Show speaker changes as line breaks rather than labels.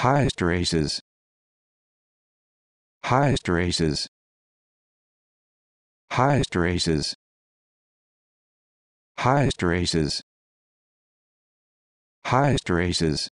highest races highest races highest races highest races highest races